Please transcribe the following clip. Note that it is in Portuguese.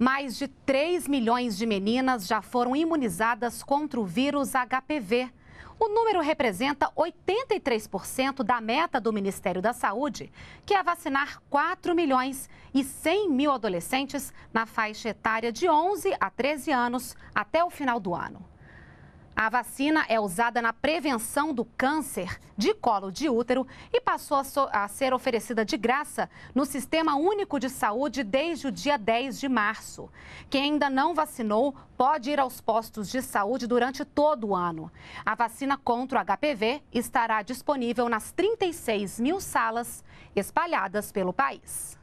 Mais de 3 milhões de meninas já foram imunizadas contra o vírus HPV. O número representa 83% da meta do Ministério da Saúde, que é vacinar 4 milhões e 100 mil adolescentes na faixa etária de 11 a 13 anos até o final do ano. A vacina é usada na prevenção do câncer de colo de útero e passou a, so a ser oferecida de graça no Sistema Único de Saúde desde o dia 10 de março. Quem ainda não vacinou pode ir aos postos de saúde durante todo o ano. A vacina contra o HPV estará disponível nas 36 mil salas espalhadas pelo país.